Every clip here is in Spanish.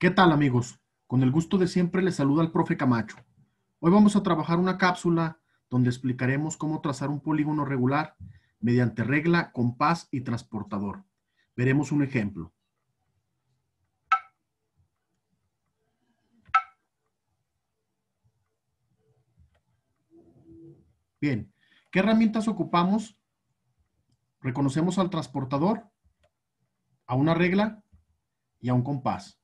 ¿Qué tal amigos? Con el gusto de siempre les saluda el profe Camacho. Hoy vamos a trabajar una cápsula donde explicaremos cómo trazar un polígono regular mediante regla, compás y transportador. Veremos un ejemplo. Bien, ¿qué herramientas ocupamos? Reconocemos al transportador, a una regla y a un compás.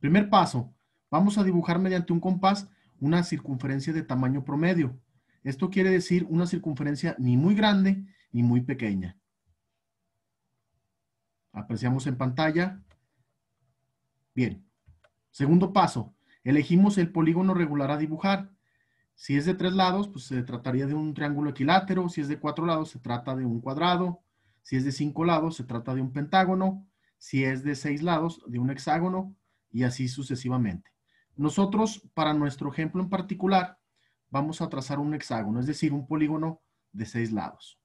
Primer paso, vamos a dibujar mediante un compás una circunferencia de tamaño promedio. Esto quiere decir una circunferencia ni muy grande ni muy pequeña. Apreciamos en pantalla. Bien. Segundo paso, elegimos el polígono regular a dibujar. Si es de tres lados, pues se trataría de un triángulo equilátero. Si es de cuatro lados, se trata de un cuadrado. Si es de cinco lados, se trata de un pentágono. Si es de seis lados, de un hexágono y así sucesivamente. Nosotros, para nuestro ejemplo en particular, vamos a trazar un hexágono, es decir, un polígono de seis lados.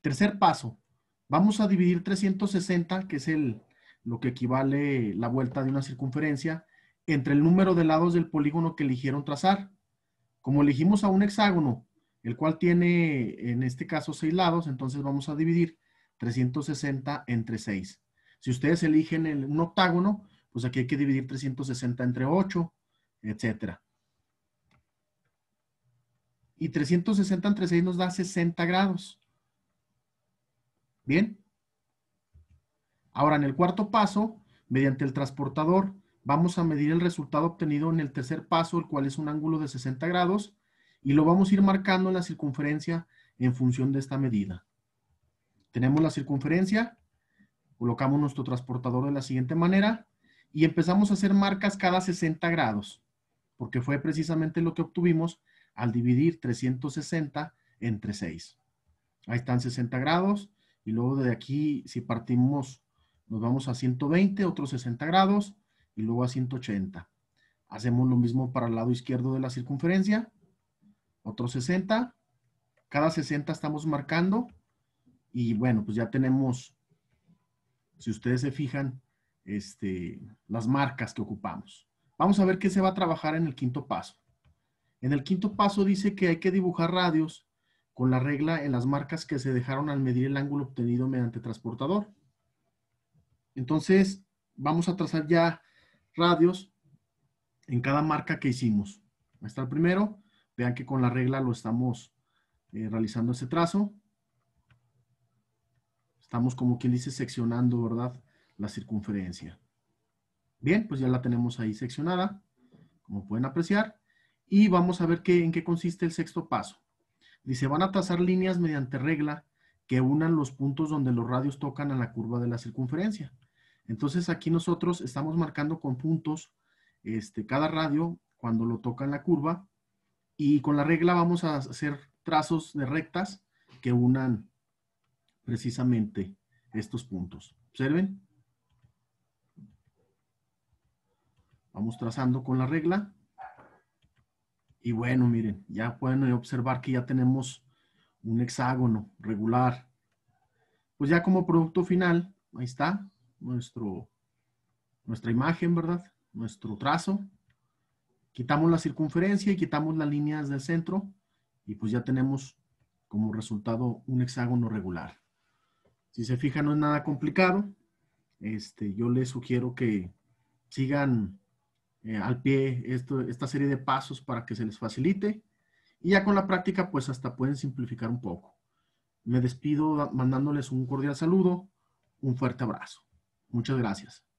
Tercer paso, vamos a dividir 360, que es el, lo que equivale la vuelta de una circunferencia, entre el número de lados del polígono que eligieron trazar. Como elegimos a un hexágono, el cual tiene en este caso seis lados, entonces vamos a dividir 360 entre 6. Si ustedes eligen un octágono, pues aquí hay que dividir 360 entre 8, etc. Y 360 entre 6 nos da 60 grados. ¿Bien? Ahora, en el cuarto paso, mediante el transportador, vamos a medir el resultado obtenido en el tercer paso, el cual es un ángulo de 60 grados, y lo vamos a ir marcando en la circunferencia en función de esta medida. Tenemos la circunferencia, Colocamos nuestro transportador de la siguiente manera y empezamos a hacer marcas cada 60 grados, porque fue precisamente lo que obtuvimos al dividir 360 entre 6. Ahí están 60 grados y luego de aquí si partimos nos vamos a 120, otros 60 grados y luego a 180. Hacemos lo mismo para el lado izquierdo de la circunferencia, otros 60. Cada 60 estamos marcando y bueno, pues ya tenemos si ustedes se fijan, este, las marcas que ocupamos. Vamos a ver qué se va a trabajar en el quinto paso. En el quinto paso dice que hay que dibujar radios con la regla en las marcas que se dejaron al medir el ángulo obtenido mediante transportador. Entonces, vamos a trazar ya radios en cada marca que hicimos. Ahí está el primero. Vean que con la regla lo estamos eh, realizando ese trazo. Estamos como quien dice seccionando, ¿verdad? La circunferencia. Bien, pues ya la tenemos ahí seccionada, como pueden apreciar. Y vamos a ver qué, en qué consiste el sexto paso. Dice, van a trazar líneas mediante regla que unan los puntos donde los radios tocan a la curva de la circunferencia. Entonces aquí nosotros estamos marcando con puntos este, cada radio cuando lo toca en la curva y con la regla vamos a hacer trazos de rectas que unan precisamente estos puntos. Observen. Vamos trazando con la regla. Y bueno, miren, ya pueden observar que ya tenemos un hexágono regular. Pues ya como producto final, ahí está nuestro, nuestra imagen, ¿verdad? Nuestro trazo. Quitamos la circunferencia y quitamos las líneas del centro y pues ya tenemos como resultado un hexágono regular. Si se fijan, no es nada complicado. Este, yo les sugiero que sigan eh, al pie esta serie de pasos para que se les facilite. Y ya con la práctica, pues hasta pueden simplificar un poco. Me despido mandándoles un cordial saludo, un fuerte abrazo. Muchas gracias.